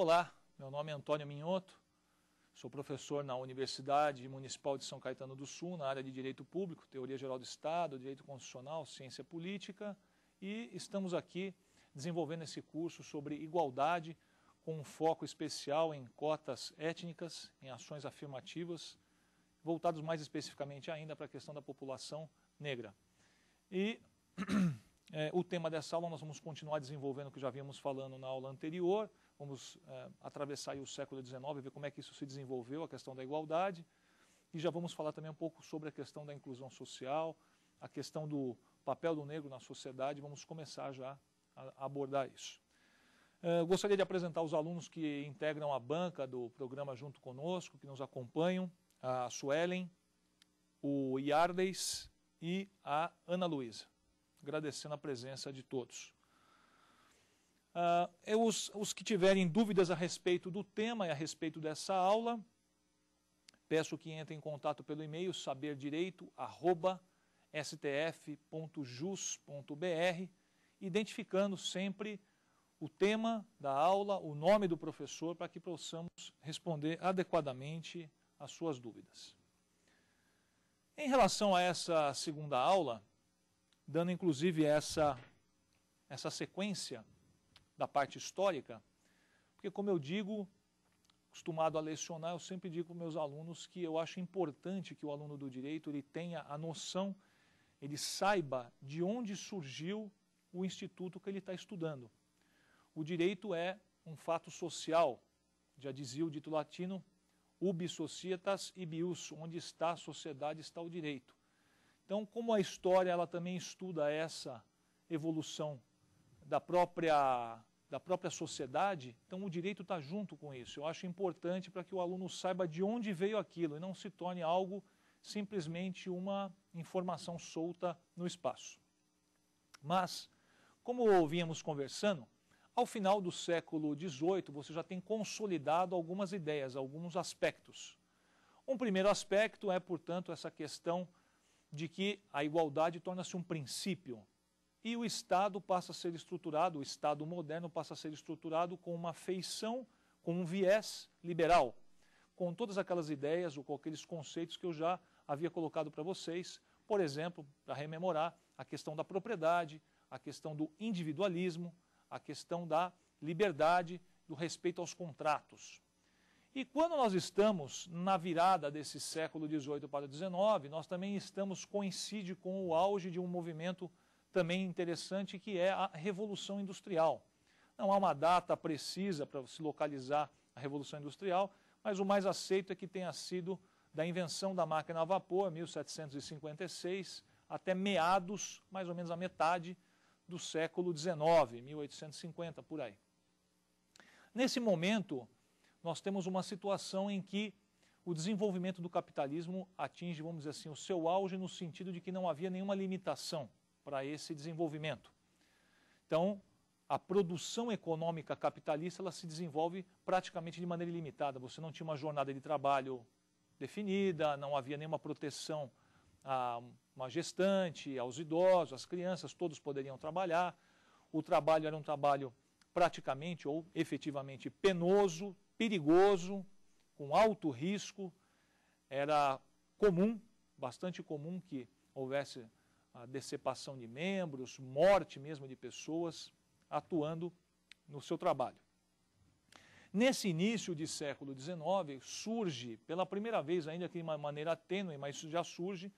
Olá, meu nome é Antônio Minhoto, sou professor na Universidade Municipal de São Caetano do Sul, na área de Direito Público, Teoria Geral do Estado, Direito Constitucional, Ciência Política, e estamos aqui desenvolvendo esse curso sobre igualdade, com um foco especial em cotas étnicas, em ações afirmativas, voltados mais especificamente ainda para a questão da população negra. E é, o tema dessa aula nós vamos continuar desenvolvendo o que já vimos falando na aula anterior, vamos é, atravessar o século XIX e ver como é que isso se desenvolveu, a questão da igualdade. E já vamos falar também um pouco sobre a questão da inclusão social, a questão do papel do negro na sociedade, vamos começar já a abordar isso. Eu é, gostaria de apresentar os alunos que integram a banca do programa junto conosco, que nos acompanham, a Suelen, o Iardes e a Ana Luísa. Agradecendo a presença de todos. Uh, os, os que tiverem dúvidas a respeito do tema e a respeito dessa aula, peço que entrem em contato pelo e-mail saberdireito.stf.jus.br, identificando sempre o tema da aula, o nome do professor, para que possamos responder adequadamente às suas dúvidas. Em relação a essa segunda aula, dando inclusive essa, essa sequência, da parte histórica, porque, como eu digo, acostumado a lecionar, eu sempre digo para meus alunos que eu acho importante que o aluno do direito ele tenha a noção, ele saiba de onde surgiu o instituto que ele está estudando. O direito é um fato social, já dizia o dito latino, ubi societas ibius, onde está a sociedade está o direito. Então, como a história ela também estuda essa evolução da própria da própria sociedade, então o direito está junto com isso. Eu acho importante para que o aluno saiba de onde veio aquilo e não se torne algo simplesmente uma informação solta no espaço. Mas, como vínhamos conversando, ao final do século XVIII você já tem consolidado algumas ideias, alguns aspectos. Um primeiro aspecto é, portanto, essa questão de que a igualdade torna-se um princípio, e o Estado passa a ser estruturado, o Estado moderno passa a ser estruturado com uma feição, com um viés liberal, com todas aquelas ideias ou com aqueles conceitos que eu já havia colocado para vocês, por exemplo, para rememorar a questão da propriedade, a questão do individualismo, a questão da liberdade, do respeito aos contratos. E quando nós estamos na virada desse século XVIII para XIX, nós também estamos coincide com o auge de um movimento também interessante que é a Revolução Industrial. Não há uma data precisa para se localizar a Revolução Industrial, mas o mais aceito é que tenha sido da invenção da máquina a vapor, 1756, até meados, mais ou menos a metade do século XIX, 1850, por aí. Nesse momento, nós temos uma situação em que o desenvolvimento do capitalismo atinge, vamos dizer assim, o seu auge no sentido de que não havia nenhuma limitação para esse desenvolvimento. Então, a produção econômica capitalista ela se desenvolve praticamente de maneira ilimitada. Você não tinha uma jornada de trabalho definida, não havia nenhuma proteção a uma gestante, aos idosos, às crianças, todos poderiam trabalhar. O trabalho era um trabalho praticamente ou efetivamente penoso, perigoso, com alto risco. Era comum, bastante comum que houvesse a decepção de membros, morte mesmo de pessoas atuando no seu trabalho. Nesse início de século XIX, surge, pela primeira vez, ainda que de uma maneira tênue, mas isso já surge,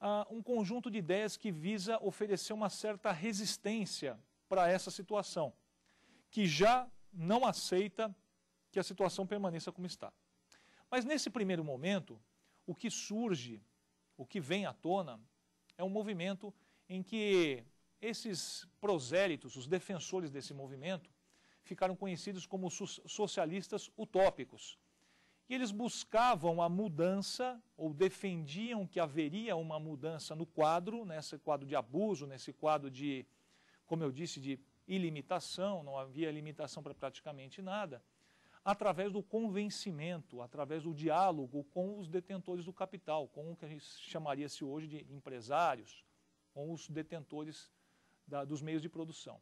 ah, um conjunto de ideias que visa oferecer uma certa resistência para essa situação, que já não aceita que a situação permaneça como está. Mas nesse primeiro momento, o que surge, o que vem à tona, é um movimento em que esses prosélitos, os defensores desse movimento, ficaram conhecidos como socialistas utópicos. E eles buscavam a mudança, ou defendiam que haveria uma mudança no quadro, nesse quadro de abuso, nesse quadro de, como eu disse, de ilimitação, não havia limitação para praticamente nada através do convencimento, através do diálogo com os detentores do capital, com o que a gente chamaria-se hoje de empresários, com os detentores da, dos meios de produção.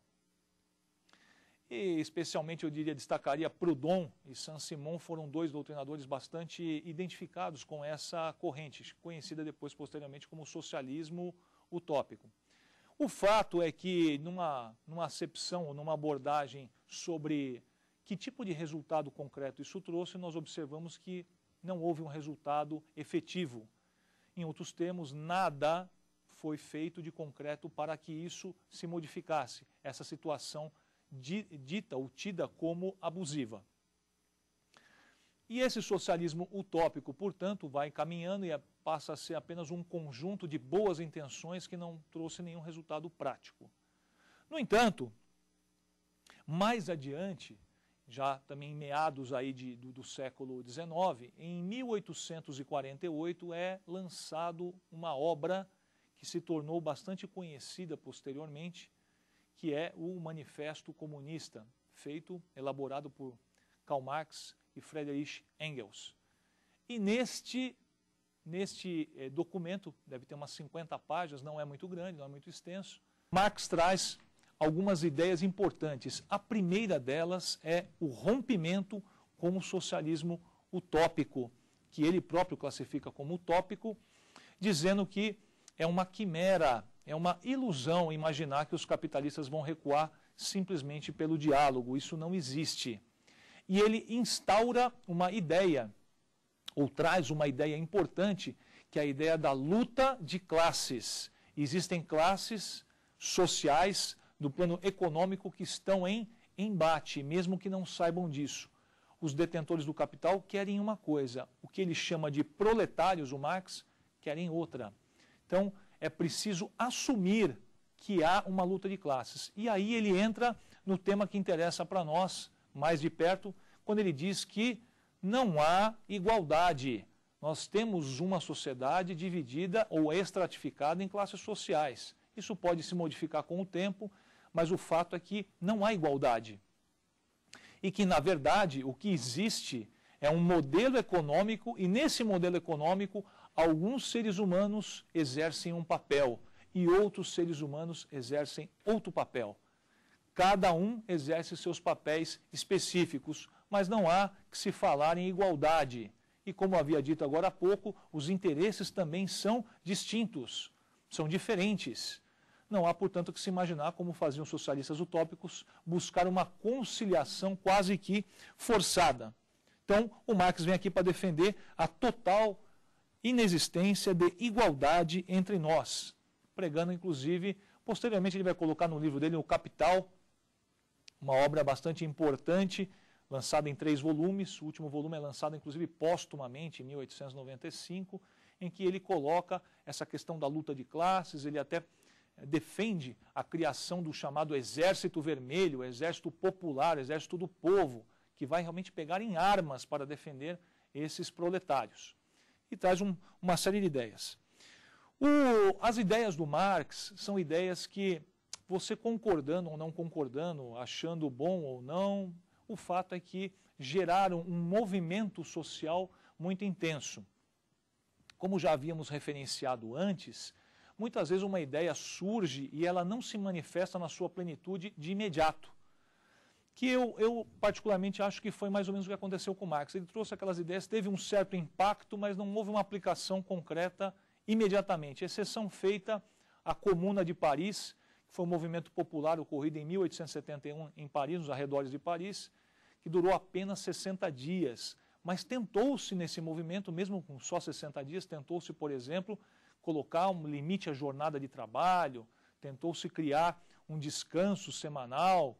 E especialmente, eu diria, destacaria Proudhon e Saint-Simon, foram dois doutrinadores bastante identificados com essa corrente, conhecida depois, posteriormente, como socialismo utópico. O fato é que, numa, numa acepção, numa abordagem sobre que tipo de resultado concreto isso trouxe, nós observamos que não houve um resultado efetivo. Em outros termos, nada foi feito de concreto para que isso se modificasse, essa situação dita ou tida como abusiva. E esse socialismo utópico, portanto, vai caminhando e é, passa a ser apenas um conjunto de boas intenções que não trouxe nenhum resultado prático. No entanto, mais adiante, já também em meados aí de, do, do século XIX, em 1848 é lançado uma obra que se tornou bastante conhecida posteriormente, que é o Manifesto Comunista, feito, elaborado por Karl Marx e Friedrich Engels. E neste, neste eh, documento, deve ter umas 50 páginas, não é muito grande, não é muito extenso, Marx traz algumas ideias importantes. A primeira delas é o rompimento com o socialismo utópico, que ele próprio classifica como utópico, dizendo que é uma quimera, é uma ilusão imaginar que os capitalistas vão recuar simplesmente pelo diálogo. Isso não existe. E ele instaura uma ideia, ou traz uma ideia importante, que é a ideia da luta de classes. Existem classes sociais do plano econômico que estão em embate, mesmo que não saibam disso. Os detentores do capital querem uma coisa, o que ele chama de proletários, o Marx, querem outra. Então, é preciso assumir que há uma luta de classes. E aí ele entra no tema que interessa para nós, mais de perto, quando ele diz que não há igualdade. Nós temos uma sociedade dividida ou estratificada em classes sociais. Isso pode se modificar com o tempo, mas o fato é que não há igualdade. E que, na verdade, o que existe é um modelo econômico, e nesse modelo econômico, alguns seres humanos exercem um papel e outros seres humanos exercem outro papel. Cada um exerce seus papéis específicos, mas não há que se falar em igualdade. E como havia dito agora há pouco, os interesses também são distintos, são diferentes. Não há, portanto, que se imaginar, como faziam socialistas utópicos, buscar uma conciliação quase que forçada. Então, o Marx vem aqui para defender a total inexistência de igualdade entre nós, pregando, inclusive, posteriormente ele vai colocar no livro dele O Capital, uma obra bastante importante, lançada em três volumes, o último volume é lançado, inclusive, póstumamente, em 1895, em que ele coloca essa questão da luta de classes, ele até defende a criação do chamado Exército Vermelho, Exército Popular, Exército do Povo, que vai realmente pegar em armas para defender esses proletários. E traz um, uma série de ideias. O, as ideias do Marx são ideias que você concordando ou não concordando, achando bom ou não, o fato é que geraram um movimento social muito intenso. Como já havíamos referenciado antes, muitas vezes uma ideia surge e ela não se manifesta na sua plenitude de imediato. Que eu, eu particularmente acho que foi mais ou menos o que aconteceu com Marx. Ele trouxe aquelas ideias, teve um certo impacto, mas não houve uma aplicação concreta imediatamente. Exceção feita à Comuna de Paris, que foi um movimento popular ocorrido em 1871 em Paris, nos arredores de Paris, que durou apenas 60 dias. Mas tentou-se nesse movimento, mesmo com só 60 dias, tentou-se, por exemplo, colocar um limite à jornada de trabalho, tentou-se criar um descanso semanal,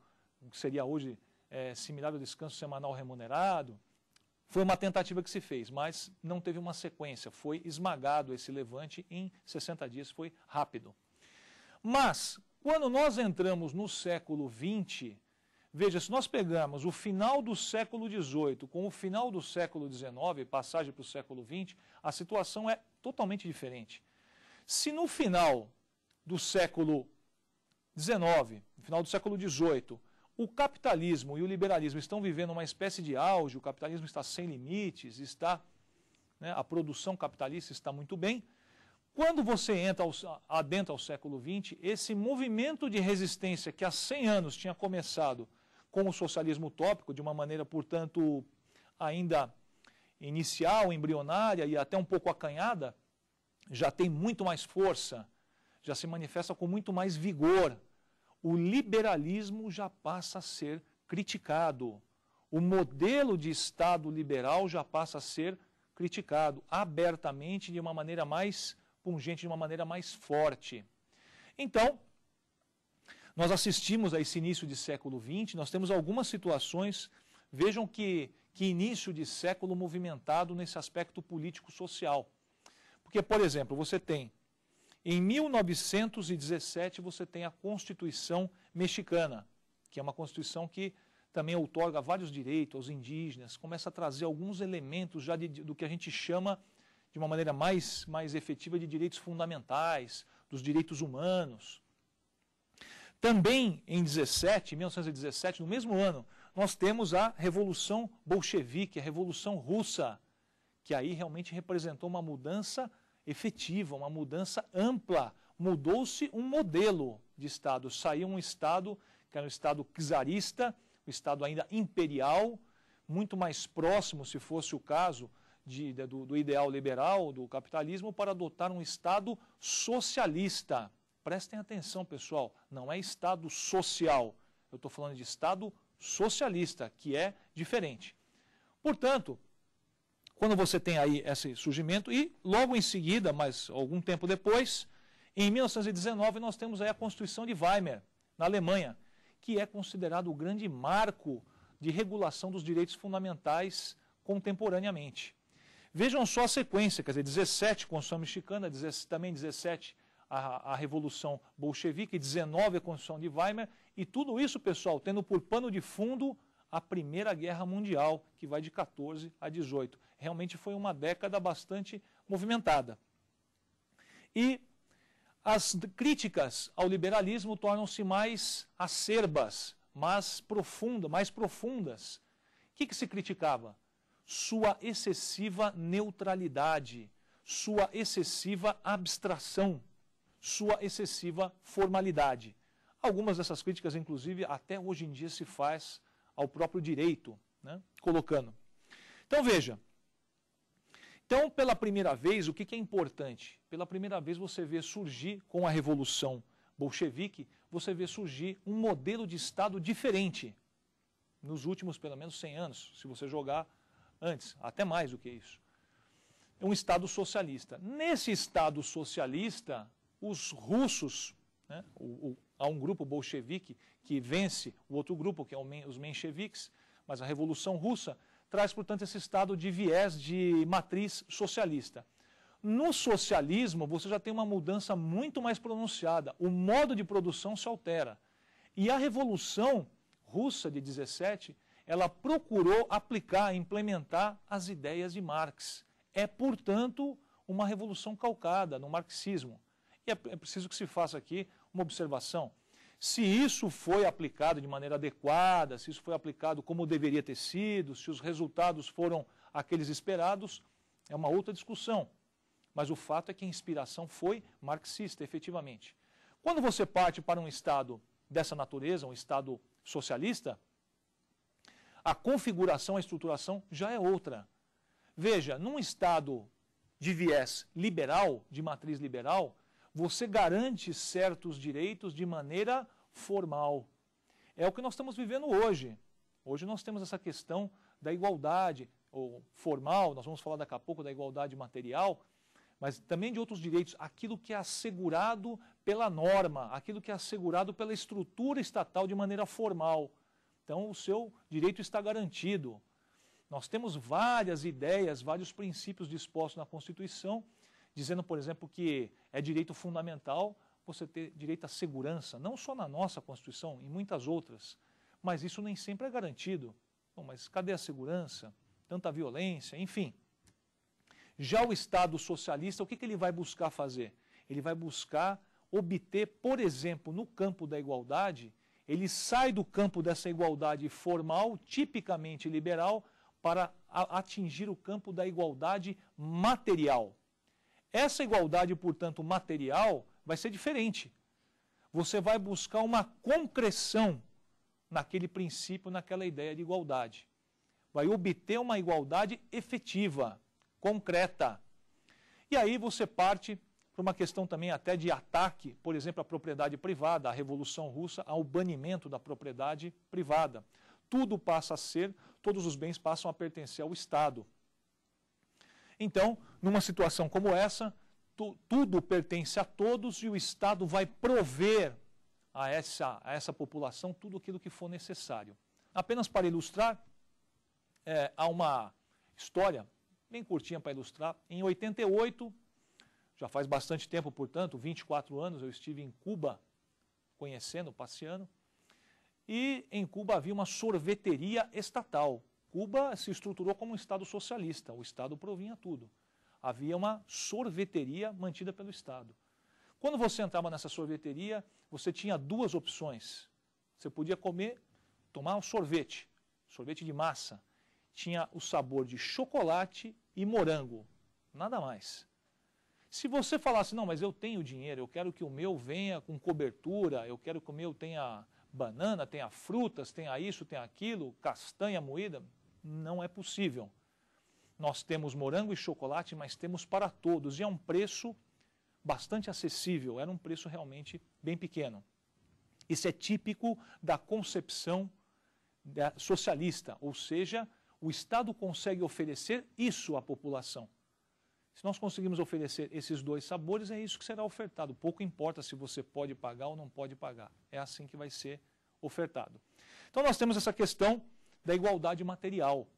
que seria hoje é, similar ao descanso semanal remunerado. Foi uma tentativa que se fez, mas não teve uma sequência. Foi esmagado esse levante em 60 dias, foi rápido. Mas, quando nós entramos no século XX, veja, se nós pegamos o final do século XVIII com o final do século XIX, passagem para o século XX, a situação é totalmente diferente. Se no final do século XIX, no final do século XVIII, o capitalismo e o liberalismo estão vivendo uma espécie de auge, o capitalismo está sem limites, está né, a produção capitalista está muito bem. Quando você entra ao, adentra ao século XX, esse movimento de resistência que há 100 anos tinha começado com o socialismo utópico, de uma maneira, portanto, ainda inicial, embrionária e até um pouco acanhada, já tem muito mais força, já se manifesta com muito mais vigor. O liberalismo já passa a ser criticado. O modelo de Estado liberal já passa a ser criticado abertamente, de uma maneira mais pungente, de uma maneira mais forte. Então, nós assistimos a esse início de século XX, nós temos algumas situações, vejam que, que início de século movimentado nesse aspecto político-social. Porque, por exemplo, você tem, em 1917, você tem a Constituição Mexicana, que é uma Constituição que também outorga vários direitos aos indígenas, começa a trazer alguns elementos já de, do que a gente chama, de uma maneira mais, mais efetiva, de direitos fundamentais, dos direitos humanos. Também em 17, 1917, no mesmo ano, nós temos a Revolução Bolchevique, a Revolução Russa, que aí realmente representou uma mudança efetiva, uma mudança ampla. Mudou-se um modelo de Estado. Saiu um Estado que era é um Estado czarista, um Estado ainda imperial, muito mais próximo, se fosse o caso, de, de, do, do ideal liberal, do capitalismo, para adotar um Estado socialista. Prestem atenção, pessoal, não é Estado social. Eu estou falando de Estado socialista, que é diferente. Portanto, quando você tem aí esse surgimento, e logo em seguida, mas algum tempo depois, em 1919, nós temos aí a Constituição de Weimar, na Alemanha, que é considerado o grande marco de regulação dos direitos fundamentais contemporaneamente. Vejam só a sequência, quer dizer, 17 Constituição Mexicana, 17, também 17 a, a, Revolução Bolchevique, 19 a Constituição de Weimar, e tudo isso, pessoal, tendo por pano de fundo a Primeira Guerra Mundial, que vai de 14 a 18. Realmente foi uma década bastante movimentada. E as críticas ao liberalismo tornam-se mais acerbas, mais profundas, mais profundas. O que, que se criticava? Sua excessiva neutralidade, sua excessiva abstração, sua excessiva formalidade. Algumas dessas críticas, inclusive, até hoje em dia se faz ao próprio direito, né, colocando. Então veja. Então, pela primeira vez, o que, é importante? Pela primeira vez você vê surgir com a Revolução Bolchevique, você vê surgir um modelo de Estado diferente nos últimos pelo menos 100 anos, se você jogar antes, até mais do que isso. É um Estado socialista. Nesse Estado socialista, os russos, né, o, o Há um grupo bolchevique que vence o outro grupo, que é os mencheviques, mas a Revolução Russa traz, portanto, esse estado de viés de matriz socialista. No socialismo, você já tem uma mudança muito mais pronunciada. O modo de produção se altera. E a Revolução Russa de 17, ela procurou aplicar, implementar as ideias de Marx. É, portanto, uma revolução calcada no marxismo. E é, é preciso que se faça aqui uma observação. Se isso foi aplicado de maneira adequada, se isso foi aplicado como deveria ter sido, se os resultados foram aqueles esperados, é uma outra discussão. Mas o fato é que a inspiração foi marxista, efetivamente. Quando você parte para um Estado dessa natureza, um Estado socialista, a configuração, a estruturação já é outra. Veja, num Estado de viés liberal, de matriz liberal, você garante certos direitos de maneira formal. É o que nós estamos vivendo hoje. Hoje nós temos essa questão da igualdade ou formal, nós vamos falar daqui a pouco da igualdade material, mas também de outros direitos, aquilo que é assegurado pela norma, aquilo que é assegurado pela estrutura estatal de maneira formal. Então, o seu direito está garantido. Nós temos várias ideias, vários princípios dispostos na Constituição dizendo, por exemplo, que é direito fundamental você ter direito à segurança, não só na nossa Constituição, em muitas outras, mas isso nem sempre é garantido. Bom, mas cadê a segurança? Tanta violência, enfim. Já o Estado socialista, o que, que ele vai buscar fazer? Ele vai buscar obter, por exemplo, no campo da igualdade, ele sai do campo dessa igualdade formal, tipicamente liberal, para atingir o campo da igualdade material. Essa igualdade, portanto, material vai ser diferente. Você vai buscar uma concreção naquele princípio, naquela ideia de igualdade. Vai obter uma igualdade efetiva, concreta. E aí você parte para uma questão também até de ataque, por exemplo, à propriedade privada, à Revolução Russa, ao banimento da propriedade privada. Tudo passa a ser, todos os bens passam a pertencer ao Estado. Então, numa situação como essa, tu, tudo pertence a todos e o Estado vai prover a essa, a essa população tudo aquilo que for necessário. Apenas para ilustrar, é, há uma história bem curtinha para ilustrar. Em 88, já faz bastante tempo, portanto, 24 anos, eu estive em Cuba conhecendo, passeando, e em Cuba havia uma sorveteria estatal. Cuba se estruturou como um Estado socialista, o Estado provinha tudo. Havia uma sorveteria mantida pelo Estado. Quando você entrava nessa sorveteria, você tinha duas opções. Você podia comer, tomar um sorvete, sorvete de massa. Tinha o sabor de chocolate e morango, nada mais. Se você falasse, não, mas eu tenho dinheiro, eu quero que o meu venha com cobertura, eu quero que o meu tenha banana, tenha frutas, tenha isso, tenha aquilo, castanha moída, não é possível. Nós temos morango e chocolate, mas temos para todos e é um preço bastante acessível, era um preço realmente bem pequeno. Isso é típico da concepção socialista, ou seja, o Estado consegue oferecer isso à população. Se nós conseguimos oferecer esses dois sabores, é isso que será ofertado. Pouco importa se você pode pagar ou não pode pagar. É assim que vai ser ofertado. Então nós temos essa questão da igualdade material.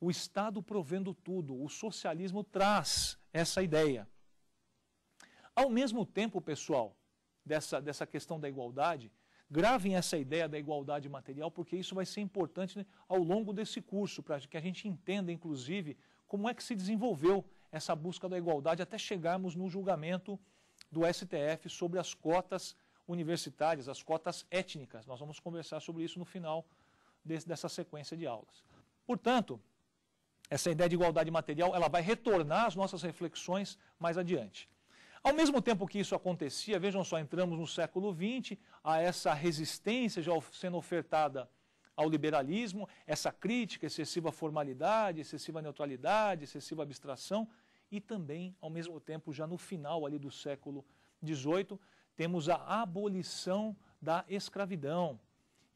O Estado provendo tudo, o socialismo traz essa ideia. Ao mesmo tempo, pessoal, dessa, dessa questão da igualdade, gravem essa ideia da igualdade material, porque isso vai ser importante né, ao longo desse curso, para que a gente entenda, inclusive, como é que se desenvolveu essa busca da igualdade até chegarmos no julgamento do STF sobre as cotas universitárias, as cotas étnicas. Nós vamos conversar sobre isso no final desse, dessa sequência de aulas. Portanto, essa ideia de igualdade material ela vai retornar às nossas reflexões mais adiante. Ao mesmo tempo que isso acontecia, vejam só, entramos no século XX, a essa resistência já sendo ofertada ao liberalismo, essa crítica, excessiva formalidade, excessiva neutralidade, excessiva abstração, e também, ao mesmo tempo, já no final ali do século XVIII, temos a abolição da escravidão,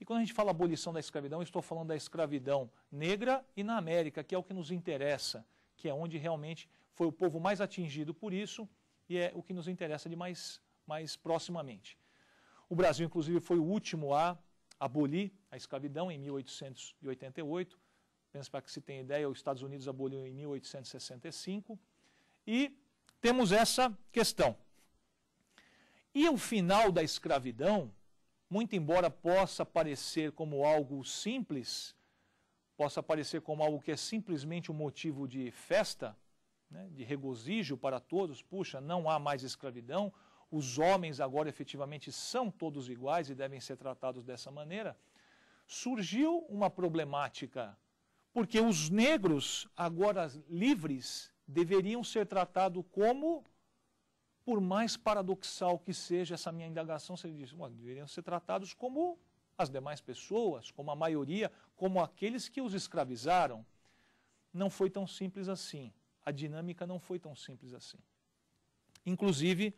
e quando a gente fala abolição da escravidão, estou falando da escravidão negra e na América, que é o que nos interessa, que é onde realmente foi o povo mais atingido por isso e é o que nos interessa de mais, mais proximamente. O Brasil, inclusive, foi o último a abolir a escravidão em 1888. Pensa para que se tenha ideia, os Estados Unidos aboliu em 1865. E temos essa questão. E o final da escravidão muito embora possa parecer como algo simples, possa parecer como algo que é simplesmente um motivo de festa, né, de regozijo para todos, puxa, não há mais escravidão, os homens agora efetivamente são todos iguais e devem ser tratados dessa maneira, surgiu uma problemática, porque os negros, agora livres, deveriam ser tratados como por mais paradoxal que seja essa minha indagação, você diz, deveriam ser tratados como as demais pessoas, como a maioria, como aqueles que os escravizaram. Não foi tão simples assim. A dinâmica não foi tão simples assim. Inclusive,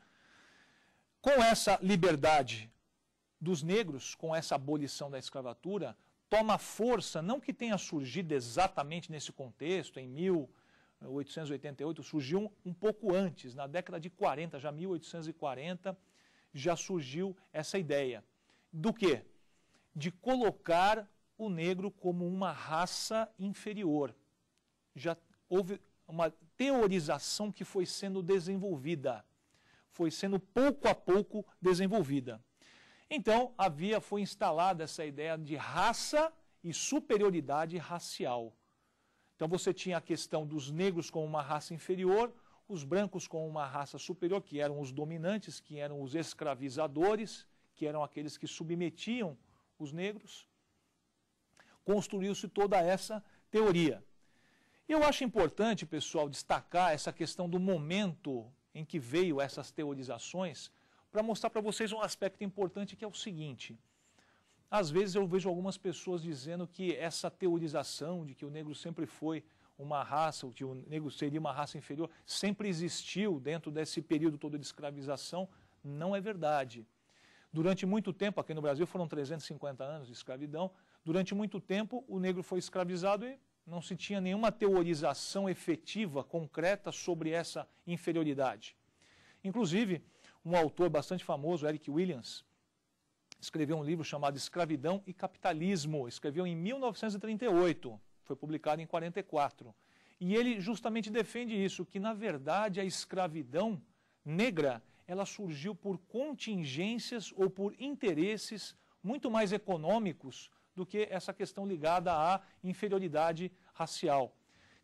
com essa liberdade dos negros, com essa abolição da escravatura, toma força, não que tenha surgido exatamente nesse contexto, em mil 1888 surgiu um pouco antes, na década de 40, já 1840, já surgiu essa ideia. Do que? De colocar o negro como uma raça inferior. Já houve uma teorização que foi sendo desenvolvida, foi sendo pouco a pouco desenvolvida. Então, havia foi instalada essa ideia de raça e superioridade racial. Então você tinha a questão dos negros como uma raça inferior, os brancos como uma raça superior, que eram os dominantes, que eram os escravizadores, que eram aqueles que submetiam os negros. Construiu-se toda essa teoria. Eu acho importante, pessoal, destacar essa questão do momento em que veio essas teorizações, para mostrar para vocês um aspecto importante que é o seguinte: às vezes eu vejo algumas pessoas dizendo que essa teorização de que o negro sempre foi uma raça, ou que o negro seria uma raça inferior, sempre existiu dentro desse período todo de escravização, não é verdade. Durante muito tempo, aqui no Brasil foram 350 anos de escravidão, durante muito tempo o negro foi escravizado e não se tinha nenhuma teorização efetiva, concreta sobre essa inferioridade. Inclusive, um autor bastante famoso, Eric Williams, escreveu um livro chamado Escravidão e Capitalismo. Escreveu em 1938, foi publicado em 44. E ele justamente defende isso, que na verdade a escravidão negra, ela surgiu por contingências ou por interesses muito mais econômicos do que essa questão ligada à inferioridade racial.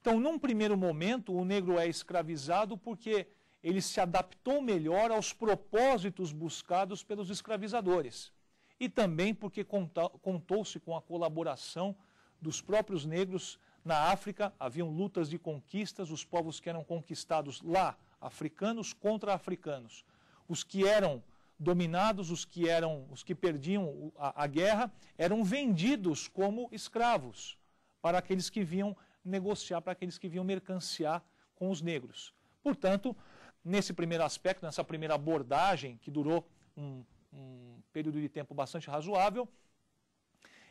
Então, num primeiro momento, o negro é escravizado porque ele se adaptou melhor aos propósitos buscados pelos escravizadores e também porque contou-se com a colaboração dos próprios negros na África. Haviam lutas de conquistas, os povos que eram conquistados lá, africanos contra africanos. Os que eram dominados, os que eram, os que perdiam a, a guerra, eram vendidos como escravos para aqueles que vinham negociar, para aqueles que vinham mercanciar com os negros. Portanto, nesse primeiro aspecto, nessa primeira abordagem que durou um, um período de tempo bastante razoável,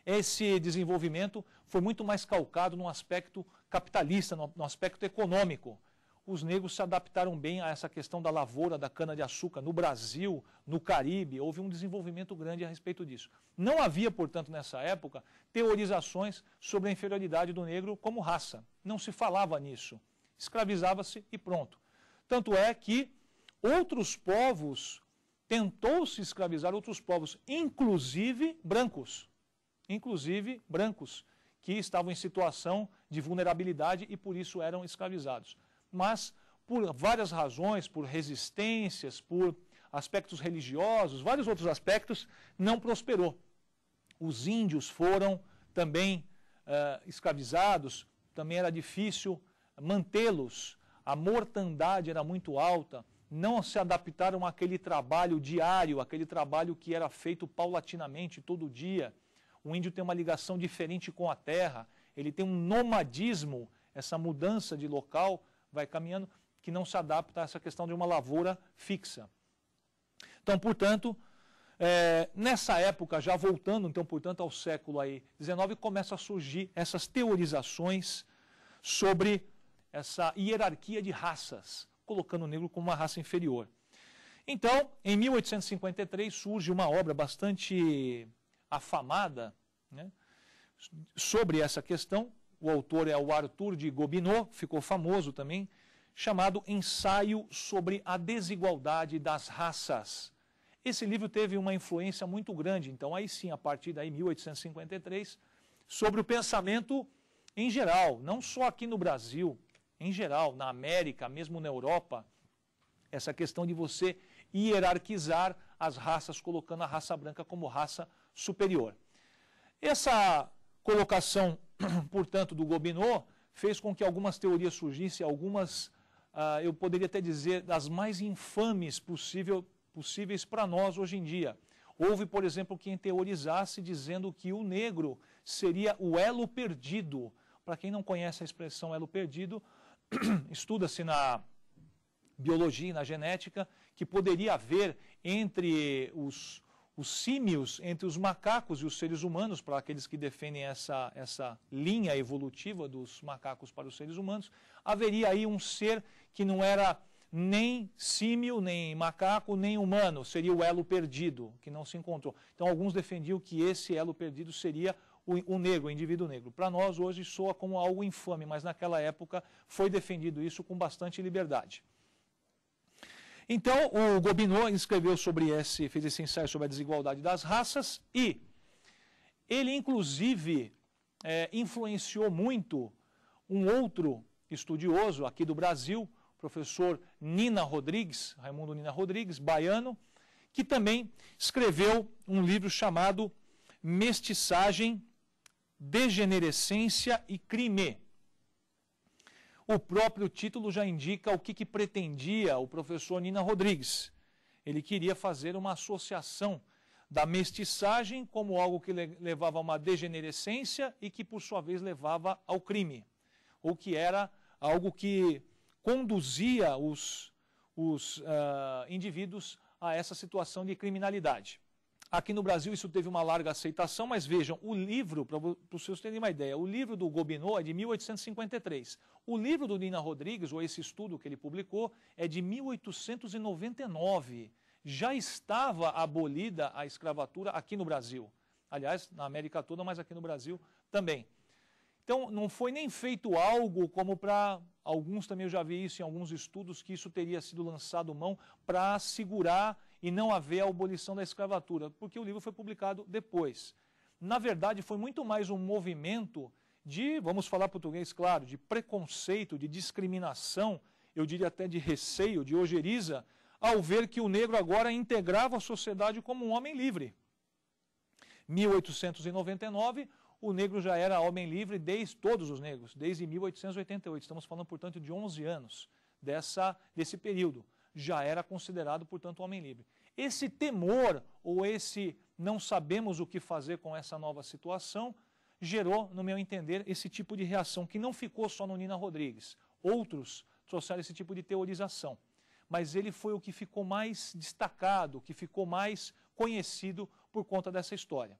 esse desenvolvimento foi muito mais calcado no aspecto capitalista, no, no aspecto econômico. Os negros se adaptaram bem a essa questão da lavoura, da cana-de-açúcar. No Brasil, no Caribe, houve um desenvolvimento grande a respeito disso. Não havia, portanto, nessa época, teorizações sobre a inferioridade do negro como raça. Não se falava nisso. Escravizava-se e pronto. Tanto é que outros povos tentou-se escravizar outros povos, inclusive brancos, inclusive brancos, que estavam em situação de vulnerabilidade e por isso eram escravizados. Mas por várias razões, por resistências, por aspectos religiosos, vários outros aspectos, não prosperou. Os índios foram também uh, escravizados, também era difícil mantê-los. A mortandade era muito alta, não se adaptaram àquele trabalho diário, aquele trabalho que era feito paulatinamente, todo dia. O índio tem uma ligação diferente com a terra, ele tem um nomadismo, essa mudança de local vai caminhando, que não se adapta a essa questão de uma lavoura fixa. Então, portanto, é, nessa época, já voltando, então, portanto, ao século aí, 19, começa a surgir essas teorizações sobre essa hierarquia de raças colocando o negro como uma raça inferior. Então, em 1853 surge uma obra bastante afamada né, sobre essa questão. O autor é o Arthur de Gobineau, ficou famoso também, chamado Ensaio sobre a Desigualdade das Raças. Esse livro teve uma influência muito grande, então aí sim, a partir daí, 1853, sobre o pensamento em geral, não só aqui no Brasil, em geral, na América, mesmo na Europa, essa questão de você hierarquizar as raças, colocando a raça branca como raça superior. Essa colocação, portanto, do Gobineau fez com que algumas teorias surgissem, algumas, ah, eu poderia até dizer, das mais infames possível, possíveis para nós hoje em dia. Houve, por exemplo, quem teorizasse dizendo que o negro seria o elo perdido. Para quem não conhece a expressão elo perdido, estuda-se na biologia e na genética que poderia haver entre os, os símios, entre os macacos e os seres humanos, para aqueles que defendem essa, essa linha evolutiva dos macacos para os seres humanos, haveria aí um ser que não era nem símio, nem macaco, nem humano, seria o elo perdido, que não se encontrou. Então, alguns defendiam que esse elo perdido seria o, o negro, o indivíduo negro. Para nós hoje soa como algo infame, mas naquela época foi defendido isso com bastante liberdade. Então, o Gobineau escreveu sobre esse, fez esse ensaio sobre a desigualdade das raças e ele, inclusive, é, influenciou muito um outro estudioso aqui do Brasil, professor Nina Rodrigues, Raimundo Nina Rodrigues, baiano, que também escreveu um livro chamado Mestiçagem degenerescência e crime. O próprio título já indica o que, que pretendia o professor Nina Rodrigues. Ele queria fazer uma associação da mestiçagem como algo que levava a uma degenerescência e que, por sua vez, levava ao crime, ou que era algo que conduzia os, os uh, indivíduos a essa situação de criminalidade. Aqui no Brasil isso teve uma larga aceitação, mas vejam, o livro, para vocês terem uma ideia, o livro do Gobineau é de 1853. O livro do Nina Rodrigues, ou esse estudo que ele publicou, é de 1899. Já estava abolida a escravatura aqui no Brasil. Aliás, na América toda, mas aqui no Brasil também. Então, não foi nem feito algo como para. Alguns também eu já vi isso em alguns estudos, que isso teria sido lançado mão para segurar e não haver a abolição da escravatura, porque o livro foi publicado depois. Na verdade, foi muito mais um movimento de, vamos falar português, claro, de preconceito, de discriminação, eu diria até de receio, de ojeriza, ao ver que o negro agora integrava a sociedade como um homem livre. 1899, o negro já era homem livre desde todos os negros, desde 1888. Estamos falando, portanto, de 11 anos dessa, desse período já era considerado, portanto, homem livre. Esse temor, ou esse não sabemos o que fazer com essa nova situação, gerou, no meu entender, esse tipo de reação, que não ficou só no Nina Rodrigues. Outros trouxeram esse tipo de teorização. Mas ele foi o que ficou mais destacado, que ficou mais conhecido por conta dessa história.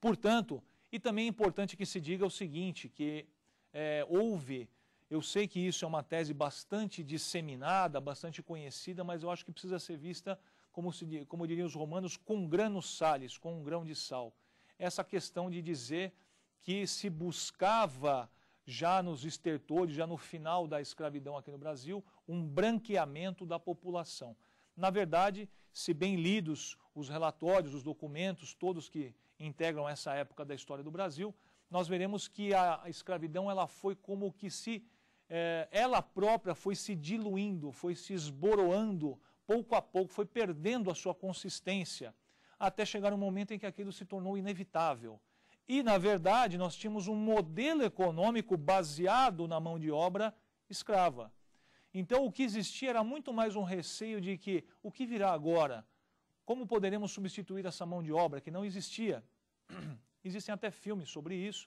Portanto, e também é importante que se diga o seguinte, que é, houve eu sei que isso é uma tese bastante disseminada, bastante conhecida, mas eu acho que precisa ser vista, como, se, como diriam os romanos, com grano sales, com um grão de sal. Essa questão de dizer que se buscava já nos estertores, já no final da escravidão aqui no Brasil, um branqueamento da população. Na verdade, se bem lidos os relatórios, os documentos, todos que integram essa época da história do Brasil, nós veremos que a escravidão ela foi como que se é, ela própria foi se diluindo, foi se esboroando pouco a pouco, foi perdendo a sua consistência, até chegar um momento em que aquilo se tornou inevitável. E, na verdade, nós tínhamos um modelo econômico baseado na mão de obra escrava. Então, o que existia era muito mais um receio de que o que virá agora? Como poderemos substituir essa mão de obra que não existia? Existem até filmes sobre isso,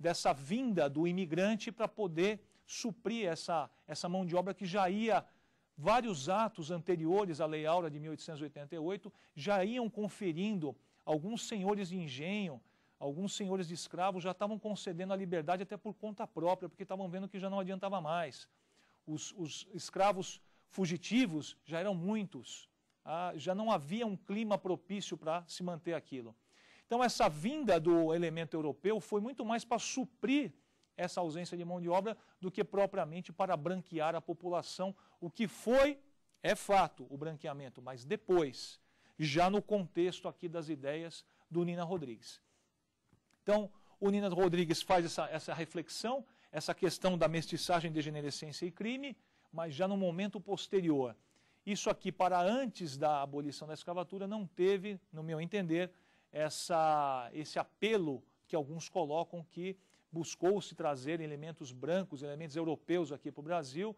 dessa vinda do imigrante para poder suprir essa, essa mão de obra que já ia, vários atos anteriores à Lei Aura de 1888, já iam conferindo alguns senhores de engenho, alguns senhores de escravos já estavam concedendo a liberdade até por conta própria, porque estavam vendo que já não adiantava mais. Os, os escravos fugitivos já eram muitos, ah, já não havia um clima propício para se manter aquilo. Então, essa vinda do elemento europeu foi muito mais para suprir essa ausência de mão de obra do que propriamente para branquear a população, o que foi, é fato, o branqueamento, mas depois, já no contexto aqui das ideias do Nina Rodrigues. Então, o Nina Rodrigues faz essa, essa reflexão, essa questão da mestiçagem, degenerescência e crime, mas já no momento posterior. Isso aqui, para antes da abolição da escravatura, não teve, no meu entender, essa, esse apelo que alguns colocam que buscou-se trazer elementos brancos, elementos europeus aqui para o Brasil,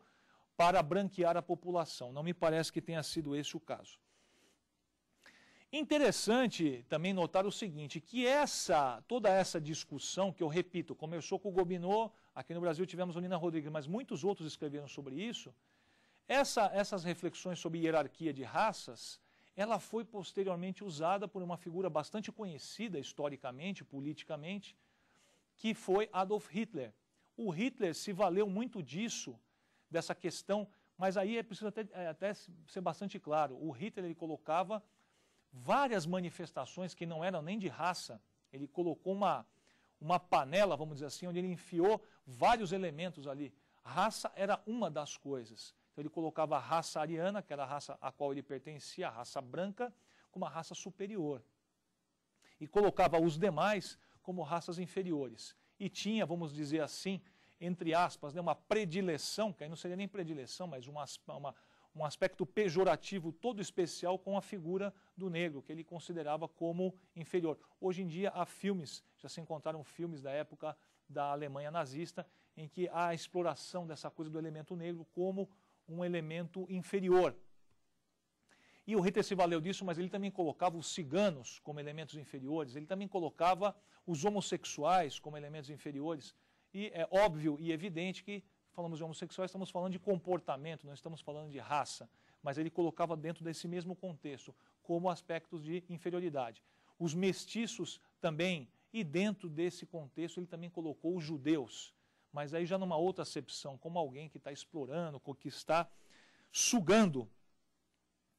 para branquear a população. Não me parece que tenha sido esse o caso. Interessante também notar o seguinte, que essa toda essa discussão, que eu repito, começou com o Gobineau, aqui no Brasil tivemos o Nina Rodrigues, mas muitos outros escreveram sobre isso, essa, essas reflexões sobre hierarquia de raças, ela foi posteriormente usada por uma figura bastante conhecida historicamente, politicamente, que foi Adolf Hitler. O Hitler se valeu muito disso, dessa questão, mas aí é preciso até, é, até ser bastante claro. O Hitler ele colocava várias manifestações que não eram nem de raça. Ele colocou uma, uma panela, vamos dizer assim, onde ele enfiou vários elementos ali. Raça era uma das coisas. Então ele colocava a raça ariana, que era a raça a qual ele pertencia, a raça branca, como a raça superior. E colocava os demais como raças inferiores. E tinha, vamos dizer assim, entre aspas, né, uma predileção, que aí não seria nem predileção, mas uma, uma, um aspecto pejorativo todo especial com a figura do negro, que ele considerava como inferior. Hoje em dia há filmes, já se encontraram filmes da época da Alemanha nazista, em que há a exploração dessa coisa do elemento negro como um elemento inferior. E o Ritter se valeu disso, mas ele também colocava os ciganos como elementos inferiores, ele também colocava os homossexuais como elementos inferiores. E é óbvio e evidente que falamos de homossexuais, estamos falando de comportamento, não estamos falando de raça. Mas ele colocava dentro desse mesmo contexto, como aspectos de inferioridade. Os mestiços também, e dentro desse contexto ele também colocou os judeus, mas aí já numa outra acepção, como alguém que está explorando, que está sugando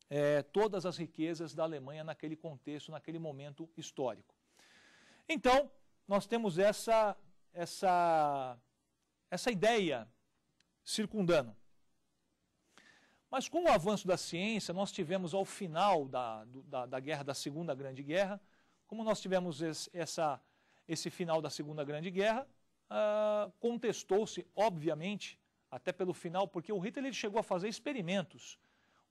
é, todas as riquezas da Alemanha naquele contexto, naquele momento histórico. Então, nós temos essa, essa, essa ideia circundando. Mas com o avanço da ciência, nós tivemos ao final da, da, da guerra, da Segunda Grande Guerra, como nós tivemos esse, essa, esse final da Segunda Grande Guerra, ah, contestou-se, obviamente, até pelo final, porque o Hitler ele chegou a fazer experimentos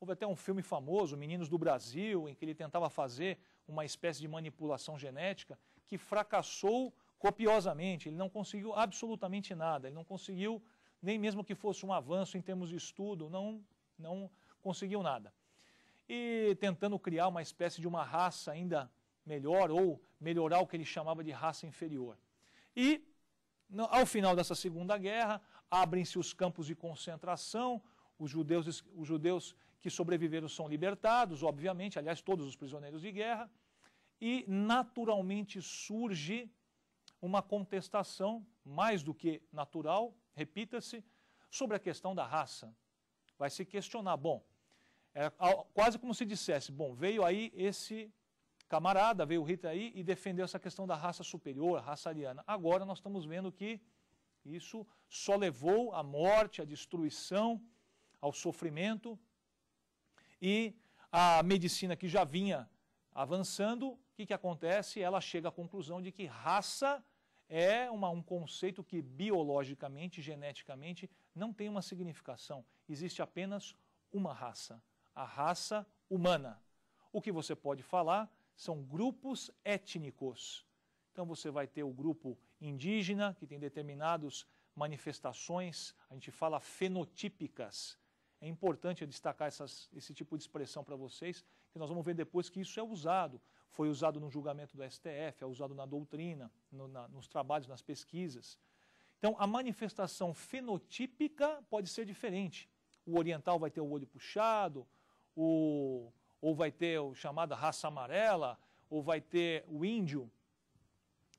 Houve até um filme famoso, Meninos do Brasil, em que ele tentava fazer uma espécie de manipulação genética que fracassou copiosamente. Ele não conseguiu absolutamente nada, ele não conseguiu, nem mesmo que fosse um avanço em termos de estudo, não, não conseguiu nada. E tentando criar uma espécie de uma raça ainda melhor, ou melhorar o que ele chamava de raça inferior. E, ao final dessa Segunda Guerra, abrem-se os campos de concentração, os judeus, os judeus que sobreviveram são libertados, obviamente, aliás, todos os prisioneiros de guerra, e naturalmente surge uma contestação, mais do que natural, repita-se, sobre a questão da raça. Vai se questionar, bom, é quase como se dissesse, bom, veio aí esse camarada, veio o Rita aí e defendeu essa questão da raça superior, a raça ariana. Agora nós estamos vendo que isso só levou à morte, à destruição, ao sofrimento e a medicina que já vinha avançando, o que, que acontece? Ela chega à conclusão de que raça é uma, um conceito que biologicamente, geneticamente, não tem uma significação. Existe apenas uma raça, a raça humana. O que você pode falar são grupos étnicos. Então você vai ter o grupo indígena, que tem determinadas manifestações, a gente fala fenotípicas, é importante destacar essas, esse tipo de expressão para vocês, que nós vamos ver depois que isso é usado. Foi usado no julgamento do STF, é usado na doutrina, no, na, nos trabalhos, nas pesquisas. Então, a manifestação fenotípica pode ser diferente. O oriental vai ter o olho puxado, o, ou vai ter o chamada raça amarela, ou vai ter o índio,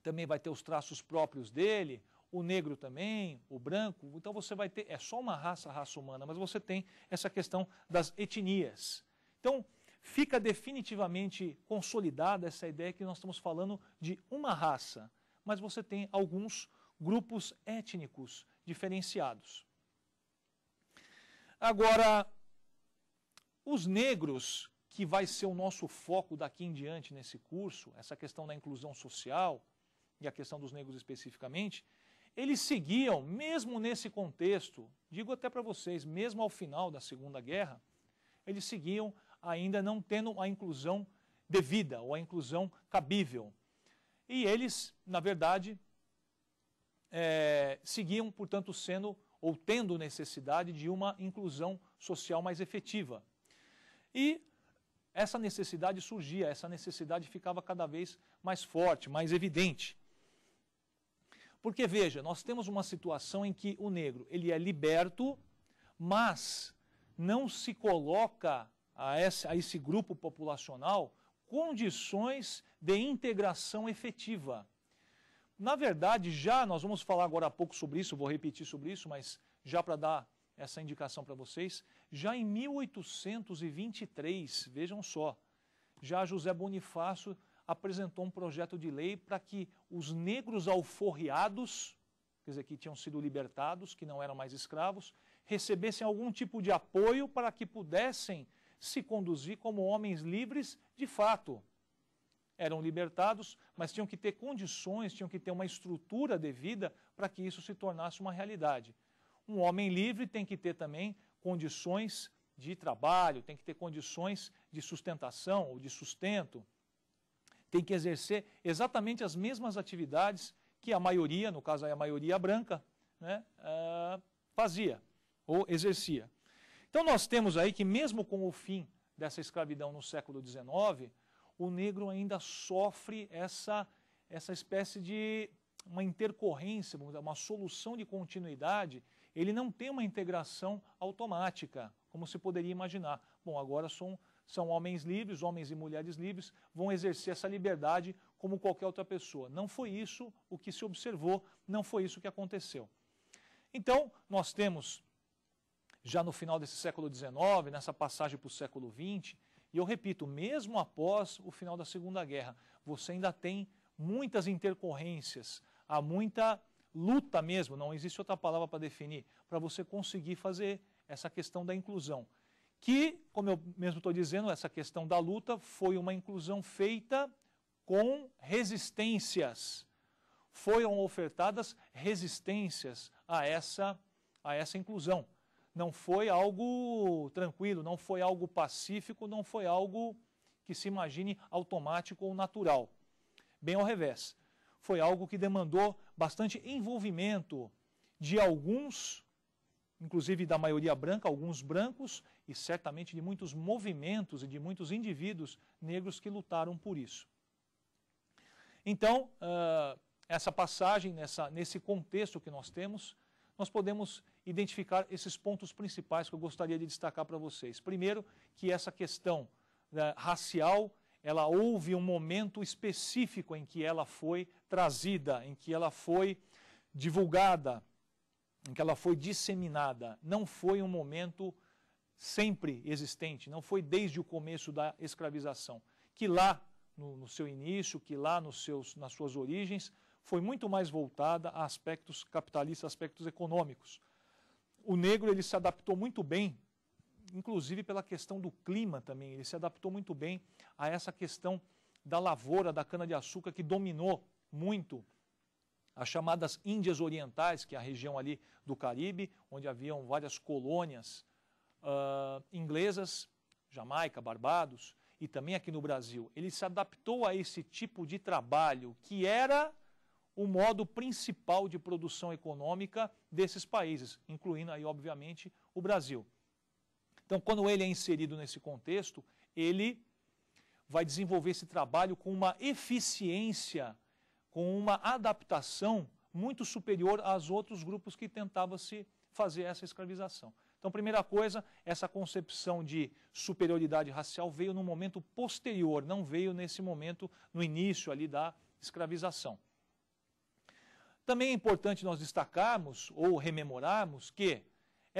também vai ter os traços próprios dele, o negro também, o branco. Então você vai ter, é só uma raça, raça humana, mas você tem essa questão das etnias. Então fica definitivamente consolidada essa ideia que nós estamos falando de uma raça, mas você tem alguns grupos étnicos diferenciados. Agora, os negros, que vai ser o nosso foco daqui em diante nesse curso, essa questão da inclusão social e a questão dos negros especificamente, eles seguiam, mesmo nesse contexto, digo até para vocês, mesmo ao final da Segunda Guerra, eles seguiam ainda não tendo a inclusão devida ou a inclusão cabível. E eles, na verdade, é, seguiam, portanto, sendo ou tendo necessidade de uma inclusão social mais efetiva. E essa necessidade surgia, essa necessidade ficava cada vez mais forte, mais evidente. Porque veja, nós temos uma situação em que o negro, ele é liberto, mas não se coloca a esse, a esse grupo populacional condições de integração efetiva. Na verdade, já nós vamos falar agora há pouco sobre isso, vou repetir sobre isso, mas já para dar essa indicação para vocês, já em 1823, vejam só, já José Bonifácio apresentou um projeto de lei para que os negros alforriados, quer dizer, que tinham sido libertados, que não eram mais escravos, recebessem algum tipo de apoio para que pudessem se conduzir como homens livres de fato. Eram libertados, mas tinham que ter condições, tinham que ter uma estrutura devida para que isso se tornasse uma realidade. Um homem livre tem que ter também condições de trabalho, tem que ter condições de sustentação ou de sustento tem que exercer exatamente as mesmas atividades que a maioria, no caso a maioria branca, né, uh, fazia ou exercia. Então nós temos aí que mesmo com o fim dessa escravidão no século XIX, o negro ainda sofre essa, essa espécie de uma intercorrência, uma solução de continuidade, ele não tem uma integração automática, como se poderia imaginar. Bom, agora sou um são homens livres, homens e mulheres livres, vão exercer essa liberdade como qualquer outra pessoa. Não foi isso o que se observou, não foi isso que aconteceu. Então, nós temos, já no final desse século XIX, nessa passagem para o século XX, e eu repito, mesmo após o final da Segunda Guerra, você ainda tem muitas intercorrências, há muita luta mesmo, não existe outra palavra para definir, para você conseguir fazer essa questão da inclusão que, como eu mesmo estou dizendo, essa questão da luta foi uma inclusão feita com resistências. Foram ofertadas resistências a essa, a essa inclusão. Não foi algo tranquilo, não foi algo pacífico, não foi algo que se imagine automático ou natural. Bem ao revés. Foi algo que demandou bastante envolvimento de alguns, inclusive da maioria branca, alguns brancos, e certamente de muitos movimentos e de muitos indivíduos negros que lutaram por isso. Então, uh, essa passagem, nessa, nesse contexto que nós temos, nós podemos identificar esses pontos principais que eu gostaria de destacar para vocês. Primeiro, que essa questão uh, racial, ela houve um momento específico em que ela foi trazida, em que ela foi divulgada, em que ela foi disseminada. Não foi um momento sempre existente, não foi desde o começo da escravização, que lá no, no seu início, que lá nos seus, nas suas origens, foi muito mais voltada a aspectos capitalistas, aspectos econômicos. O negro ele se adaptou muito bem, inclusive pela questão do clima também, ele se adaptou muito bem a essa questão da lavoura da cana-de-açúcar que dominou muito as chamadas Índias Orientais, que é a região ali do Caribe, onde haviam várias colônias uh, inglesas, Jamaica, Barbados e também aqui no Brasil. Ele se adaptou a esse tipo de trabalho que era o modo principal de produção econômica desses países, incluindo aí, obviamente, o Brasil. Então, quando ele é inserido nesse contexto, ele vai desenvolver esse trabalho com uma eficiência, com uma adaptação muito superior aos outros grupos que tentavam se fazer essa escravização. Então, primeira coisa, essa concepção de superioridade racial veio num momento posterior, não veio nesse momento, no início ali da escravização. Também é importante nós destacarmos ou rememorarmos que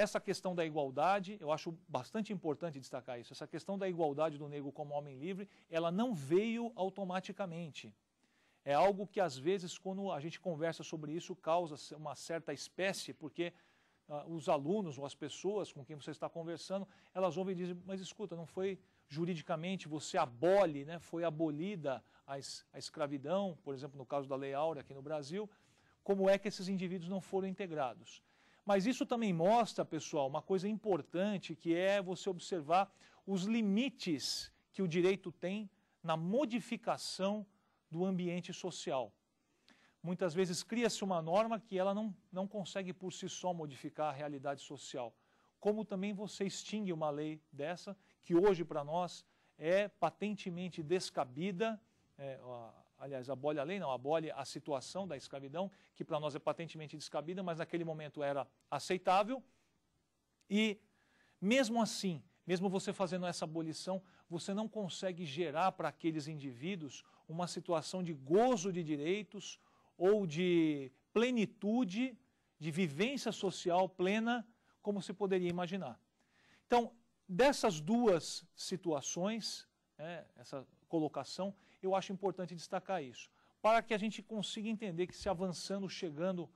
essa questão da igualdade, eu acho bastante importante destacar isso, essa questão da igualdade do negro como homem livre, ela não veio automaticamente. É algo que às vezes, quando a gente conversa sobre isso, causa uma certa espécie, porque ah, os alunos ou as pessoas com quem você está conversando, elas ouvem e dizem, mas escuta, não foi juridicamente, você abole, né, foi abolida a, a escravidão, por exemplo, no caso da Lei Áurea aqui no Brasil, como é que esses indivíduos não foram integrados? Mas isso também mostra, pessoal, uma coisa importante que é você observar os limites que o direito tem na modificação do ambiente social muitas vezes cria-se uma norma que ela não, não consegue por si só modificar a realidade social. Como também você extingue uma lei dessa, que hoje para nós é patentemente descabida, é, aliás, abole a lei, não, abole a situação da escravidão, que para nós é patentemente descabida, mas naquele momento era aceitável. E mesmo assim, mesmo você fazendo essa abolição, você não consegue gerar para aqueles indivíduos uma situação de gozo de direitos, ou de plenitude, de vivência social plena, como se poderia imaginar. Então, dessas duas situações, né, essa colocação, eu acho importante destacar isso, para que a gente consiga entender que se avançando, chegando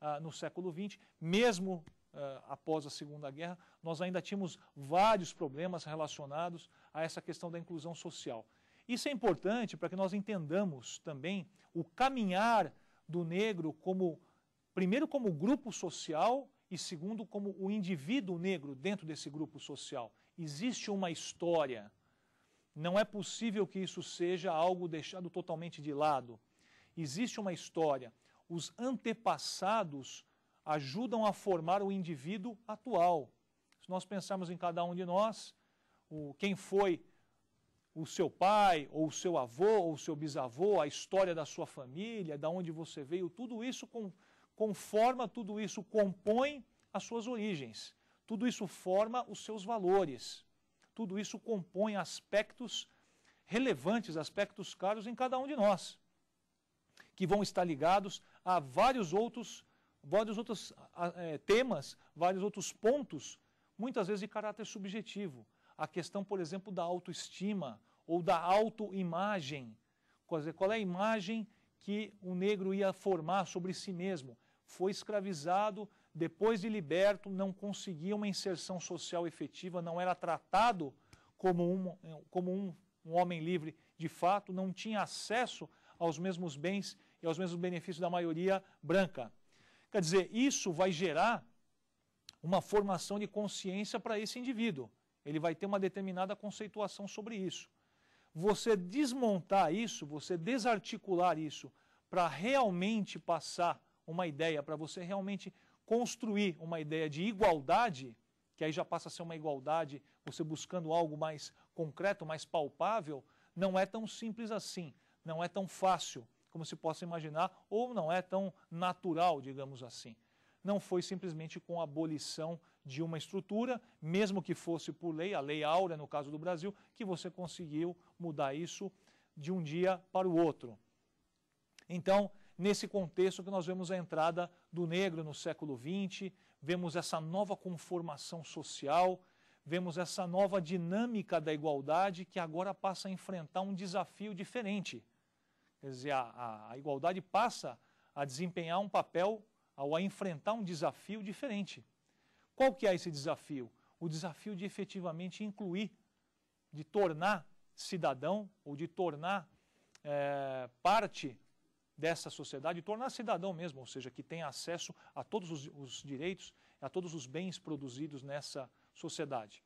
ah, no século XX, mesmo ah, após a Segunda Guerra, nós ainda tínhamos vários problemas relacionados a essa questão da inclusão social. Isso é importante para que nós entendamos também o caminhar do negro como primeiro como grupo social e segundo como o indivíduo negro dentro desse grupo social. Existe uma história. Não é possível que isso seja algo deixado totalmente de lado. Existe uma história. Os antepassados ajudam a formar o indivíduo atual. Se nós pensarmos em cada um de nós, o, quem foi o seu pai, ou o seu avô, ou o seu bisavô, a história da sua família, da onde você veio, tudo isso com, conforma, tudo isso compõe as suas origens. Tudo isso forma os seus valores. Tudo isso compõe aspectos relevantes, aspectos caros em cada um de nós, que vão estar ligados a vários outros, vários outros é, temas, vários outros pontos, muitas vezes de caráter subjetivo. A questão, por exemplo, da autoestima, ou da autoimagem. Qual é a imagem que o negro ia formar sobre si mesmo? Foi escravizado, depois de liberto, não conseguia uma inserção social efetiva, não era tratado como um, como um, um homem livre de fato, não tinha acesso aos mesmos bens e aos mesmos benefícios da maioria branca. Quer dizer, isso vai gerar uma formação de consciência para esse indivíduo. Ele vai ter uma determinada conceituação sobre isso você desmontar isso, você desarticular isso, para realmente passar uma ideia, para você realmente construir uma ideia de igualdade, que aí já passa a ser uma igualdade, você buscando algo mais concreto, mais palpável, não é tão simples assim, não é tão fácil como se possa imaginar, ou não é tão natural, digamos assim. Não foi simplesmente com a abolição de uma estrutura, mesmo que fosse por lei, a Lei Áurea, no caso do Brasil, que você conseguiu mudar isso de um dia para o outro. Então, nesse contexto que nós vemos a entrada do negro no século XX, vemos essa nova conformação social, vemos essa nova dinâmica da igualdade que agora passa a enfrentar um desafio diferente. Quer dizer, a, a, a igualdade passa a desempenhar um papel, ou a enfrentar um desafio diferente. Qual que é esse desafio? O desafio de efetivamente incluir, de tornar cidadão ou de tornar é, parte dessa sociedade, tornar cidadão mesmo, ou seja, que tem acesso a todos os, os direitos, a todos os bens produzidos nessa sociedade.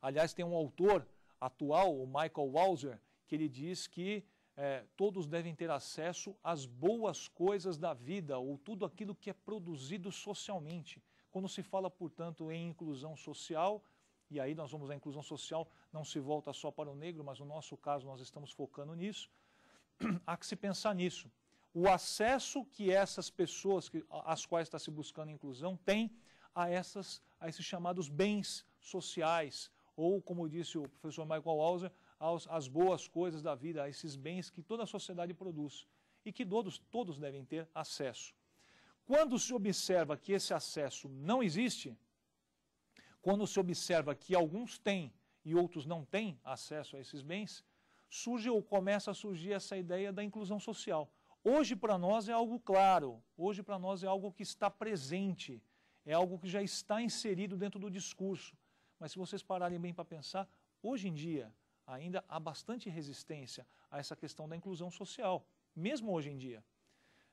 Aliás, tem um autor atual, o Michael Walzer, que ele diz que é, todos devem ter acesso às boas coisas da vida ou tudo aquilo que é produzido socialmente. Quando se fala, portanto, em inclusão social, e aí nós vamos à inclusão social, não se volta só para o negro, mas no nosso caso nós estamos focando nisso, há que se pensar nisso. O acesso que essas pessoas, que, às quais está se buscando inclusão, têm a, essas, a esses chamados bens sociais, ou, como disse o professor Michael Walzer, aos, às boas coisas da vida, a esses bens que toda a sociedade produz e que todos, todos devem ter acesso. Quando se observa que esse acesso não existe, quando se observa que alguns têm e outros não têm acesso a esses bens, surge ou começa a surgir essa ideia da inclusão social. Hoje para nós é algo claro, hoje para nós é algo que está presente, é algo que já está inserido dentro do discurso. Mas se vocês pararem bem para pensar, hoje em dia ainda há bastante resistência a essa questão da inclusão social, mesmo hoje em dia.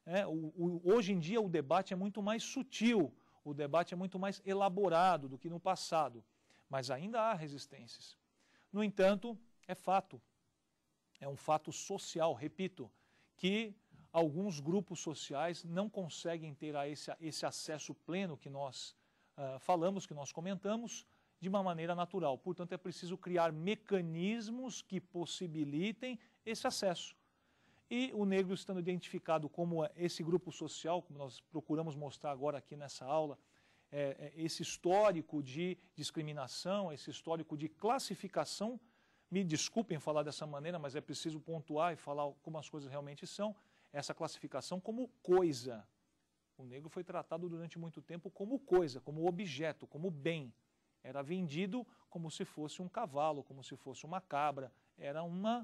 É, o, o, hoje em dia o debate é muito mais sutil, o debate é muito mais elaborado do que no passado, mas ainda há resistências. No entanto, é fato, é um fato social, repito, que alguns grupos sociais não conseguem ter a esse, esse acesso pleno que nós uh, falamos, que nós comentamos, de uma maneira natural. Portanto, é preciso criar mecanismos que possibilitem esse acesso. E o negro estando identificado como eh, esse grupo social, como nós procuramos mostrar agora aqui nessa aula, é, é, esse histórico de discriminação, esse histórico de classificação, me desculpem falar dessa maneira, mas é preciso pontuar e falar como as coisas realmente são, essa classificação como coisa. O negro foi tratado durante muito tempo como coisa, como objeto, como bem. Era vendido como se fosse um cavalo, como se fosse uma cabra, era uma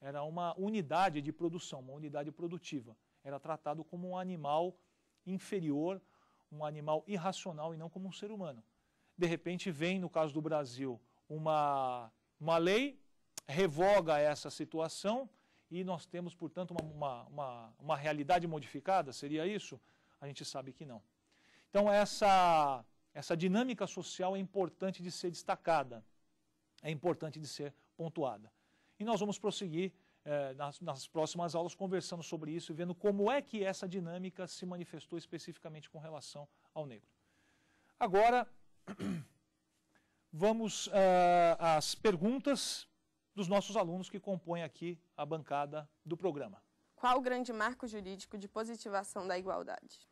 era uma unidade de produção, uma unidade produtiva. Era tratado como um animal inferior, um animal irracional e não como um ser humano. De repente vem, no caso do Brasil, uma, uma lei, revoga essa situação e nós temos, portanto, uma, uma, uma, uma realidade modificada? Seria isso? A gente sabe que não. Então, essa, essa dinâmica social é importante de ser destacada, é importante de ser pontuada. E nós vamos prosseguir eh, nas, nas próximas aulas conversando sobre isso e vendo como é que essa dinâmica se manifestou especificamente com relação ao negro. Agora, vamos uh, às perguntas dos nossos alunos que compõem aqui a bancada do programa. Qual o grande marco jurídico de positivação da igualdade?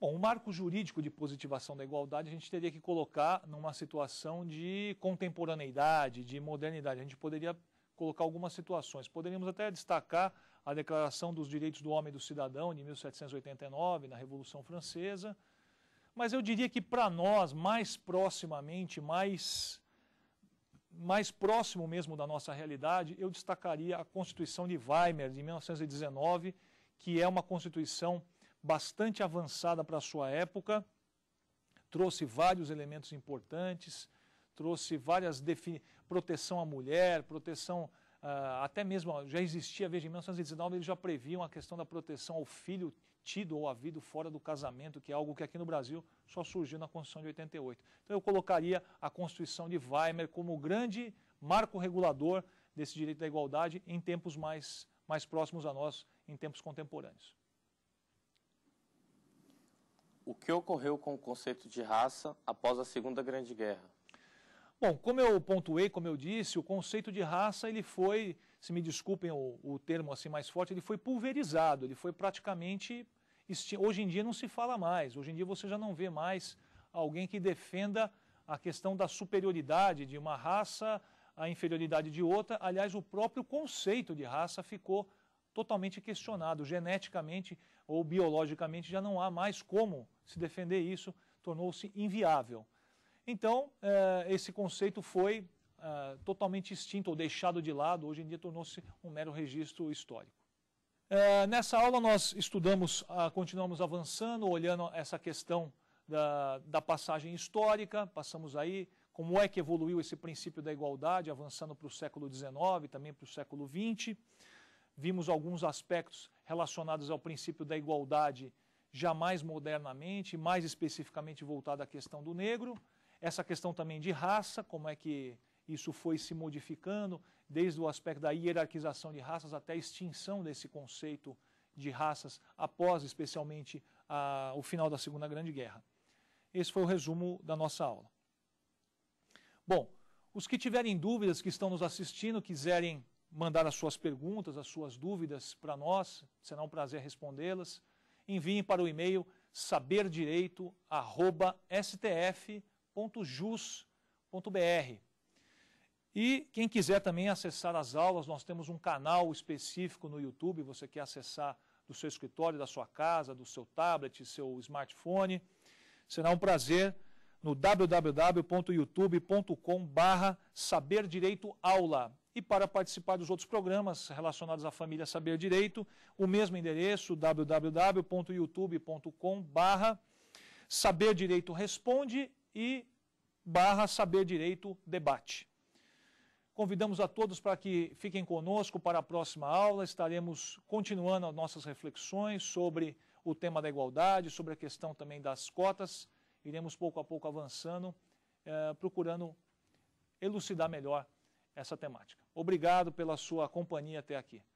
Bom, o marco jurídico de positivação da igualdade a gente teria que colocar numa situação de contemporaneidade, de modernidade. A gente poderia colocar algumas situações. Poderíamos até destacar a Declaração dos Direitos do Homem e do Cidadão de 1789, na Revolução Francesa, mas eu diria que para nós, mais proximamente, mais, mais próximo mesmo da nossa realidade, eu destacaria a Constituição de Weimar, de 1919, que é uma Constituição bastante avançada para a sua época, trouxe vários elementos importantes, trouxe várias definições, proteção à mulher, proteção uh, até mesmo, já existia, veja, em 1919 eles já previam a questão da proteção ao filho tido ou havido fora do casamento, que é algo que aqui no Brasil só surgiu na Constituição de 88. Então eu colocaria a Constituição de Weimar como grande marco regulador desse direito da igualdade em tempos mais, mais próximos a nós, em tempos contemporâneos. O que ocorreu com o conceito de raça após a Segunda Grande Guerra? Bom, como eu pontuei, como eu disse, o conceito de raça ele foi, se me desculpem o, o termo assim mais forte, ele foi pulverizado, ele foi praticamente hoje em dia não se fala mais. Hoje em dia você já não vê mais alguém que defenda a questão da superioridade de uma raça, a inferioridade de outra. Aliás, o próprio conceito de raça ficou totalmente questionado geneticamente ou biologicamente já não há mais como se defender isso, tornou-se inviável. Então, eh, esse conceito foi eh, totalmente extinto ou deixado de lado, hoje em dia tornou-se um mero registro histórico. Eh, nessa aula nós estudamos, ah, continuamos avançando, olhando essa questão da, da passagem histórica, passamos aí como é que evoluiu esse princípio da igualdade, avançando para o século XIX, também para o século XX. Vimos alguns aspectos relacionados ao princípio da igualdade já mais modernamente, mais especificamente voltado à questão do negro. Essa questão também de raça, como é que isso foi se modificando, desde o aspecto da hierarquização de raças até a extinção desse conceito de raças após, especialmente, a, o final da Segunda Grande Guerra. Esse foi o resumo da nossa aula. Bom, os que tiverem dúvidas, que estão nos assistindo, quiserem mandar as suas perguntas, as suas dúvidas para nós, será um prazer respondê-las. Enviem para o e-mail saberdireito@stf www.jus.br. E quem quiser também acessar as aulas, nós temos um canal específico no YouTube, você quer acessar do seu escritório, da sua casa, do seu tablet, seu smartphone. Será um prazer no www.youtube.com.br barra Saber Direito Aula. E para participar dos outros programas relacionados à família Saber Direito, o mesmo endereço, www.youtube.com.br barra Saber Direito Responde e barra Saber Direito Debate. Convidamos a todos para que fiquem conosco para a próxima aula. Estaremos continuando as nossas reflexões sobre o tema da igualdade, sobre a questão também das cotas. Iremos pouco a pouco avançando, eh, procurando elucidar melhor essa temática. Obrigado pela sua companhia até aqui.